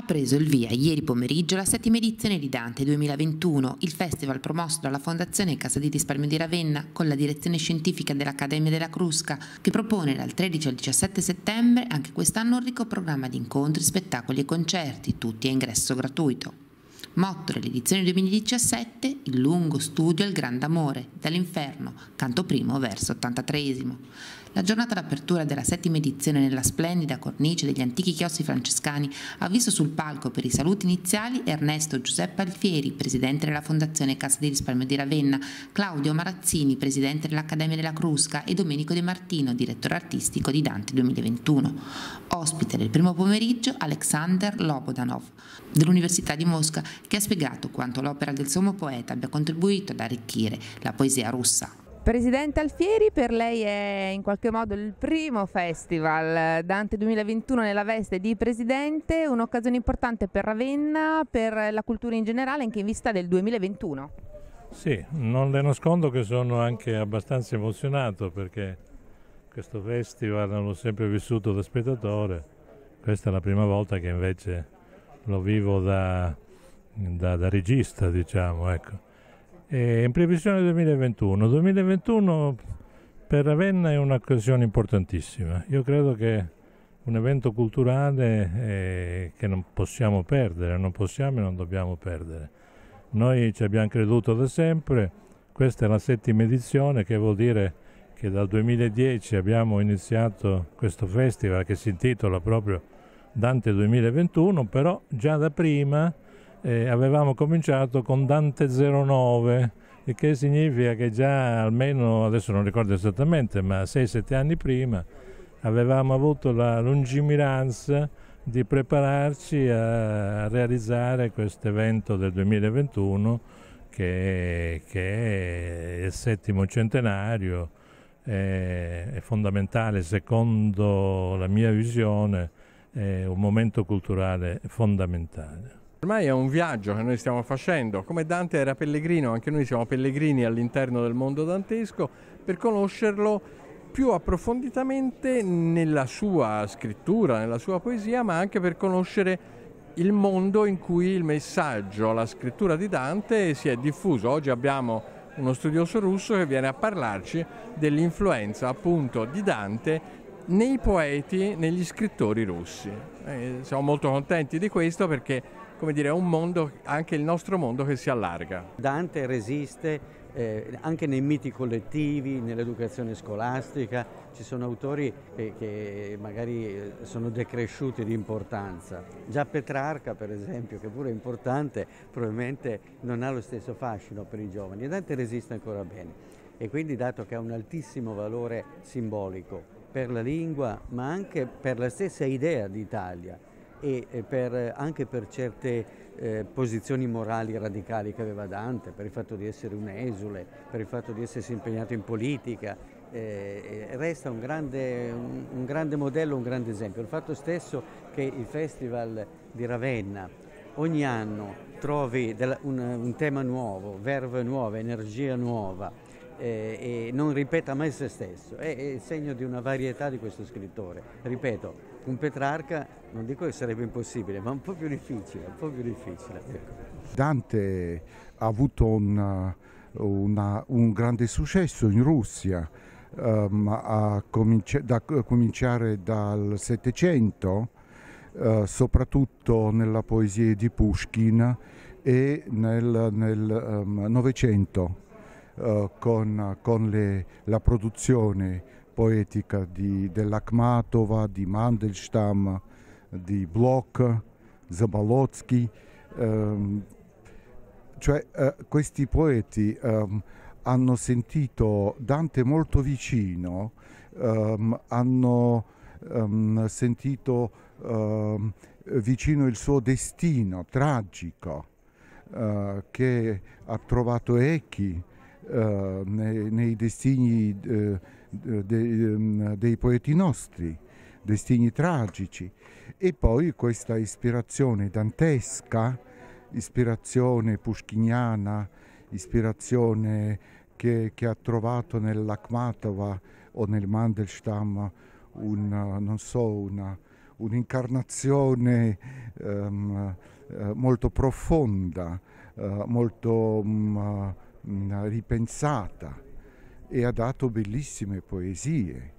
Ha preso il via ieri pomeriggio la settima edizione di Dante 2021, il festival promosso dalla Fondazione Casa di Risparmio di Ravenna con la direzione scientifica dell'Accademia della Crusca, che propone dal 13 al 17 settembre anche quest'anno un ricco programma di incontri, spettacoli e concerti, tutti a ingresso gratuito. Motto dell'edizione 2017 Il lungo studio e il grande amore, dall'inferno, canto primo verso 83. La giornata d'apertura della settima edizione nella splendida cornice degli antichi chiossi francescani ha visto sul palco per i saluti iniziali Ernesto Giuseppe Alfieri, presidente della Fondazione Casa di Risparmio di Ravenna, Claudio Marazzini, presidente dell'Accademia della Crusca e Domenico De Martino, direttore artistico di Dante 2021. Ospite del primo pomeriggio Alexander Lobodanov dell'Università di Mosca che ha spiegato quanto l'opera del sommo poeta abbia contribuito ad arricchire la poesia russa. Presidente Alfieri, per lei è in qualche modo il primo festival Dante 2021 nella veste di Presidente, un'occasione importante per Ravenna, per la cultura in generale, anche in vista del 2021. Sì, non le nascondo che sono anche abbastanza emozionato perché questo festival l'ho sempre vissuto da spettatore, questa è la prima volta che invece lo vivo da, da, da regista, diciamo, ecco e eh, in previsione 2021. 2021 per Ravenna è un'occasione importantissima. Io credo che un evento culturale eh, che non possiamo perdere, non possiamo e non dobbiamo perdere. Noi ci abbiamo creduto da sempre, questa è la settima edizione che vuol dire che dal 2010 abbiamo iniziato questo festival che si intitola proprio Dante 2021, però già da prima eh, avevamo cominciato con Dante 09, il che significa che già almeno, adesso non ricordo esattamente, ma 6-7 anni prima avevamo avuto la lungimiranza di prepararci a realizzare questo evento del 2021 che, che, è il settimo centenario, è, è fondamentale secondo la mia visione, è un momento culturale fondamentale. Ormai è un viaggio che noi stiamo facendo, come Dante era pellegrino, anche noi siamo pellegrini all'interno del mondo dantesco, per conoscerlo più approfonditamente nella sua scrittura, nella sua poesia, ma anche per conoscere il mondo in cui il messaggio, la scrittura di Dante si è diffuso. Oggi abbiamo uno studioso russo che viene a parlarci dell'influenza appunto di Dante nei poeti, negli scrittori russi. Eh, siamo molto contenti di questo perché come dire, è un mondo, anche il nostro mondo che si allarga. Dante resiste eh, anche nei miti collettivi, nell'educazione scolastica, ci sono autori che, eh, che, magari eh, sono decresciuti di importanza. Già Petrarca, per esempio, che pure è importante, probabilmente non ha lo stesso fascino per i giovani. Dante resiste ancora bene. E quindi, dato che ha un altissimo valore simbolico per la lingua, ma anche per la stessa idea d'Italia, e per, anche per certe eh, posizioni morali radicali che aveva Dante, per il fatto di essere un esule, per il fatto di essersi impegnato in politica, eh, resta un grande, un, un grande, modello, un grande esempio. Il fatto stesso che il Festival di Ravenna ogni anno trovi del, un, un, tema nuovo, verve nuova, energia nuova eh, e non ripeta mai se stesso, è, è il segno di una varietà di questo scrittore. Ripeto, un Petrarca non dico che sarebbe impossibile, ma un po' più difficile, un po' più difficile. Ecco. Dante ha avuto una, uh, una, un grande successo in Russia, um, a cominci- da, a cominciare dal Settecento, uh, soprattutto nella poesia di Pushkin e nel um, Novecento. Um, uh, con, con le, la produzione poetica di, dell'Akhmatova, di Mandelstam, di Bloch, Zabalotsky. Um, ehm, cioè eh, questi poeti um, hanno sentito Dante molto vicino, um, hanno sentito vicino il suo destino tragico uh, che ha trovato echi eh, nei, nei, destini uh, eh, dei, ehm, dei poeti nostri, destini tragici. E poi questa ispirazione dantesca, ispirazione pushkiniana, ispirazione che, che ha trovato nell'Akhmatova o nel Mandelstam non so, una, un'incarnazione um, molto profonda, uh, molto... Um, ripensata e ha dato bellissime poesie.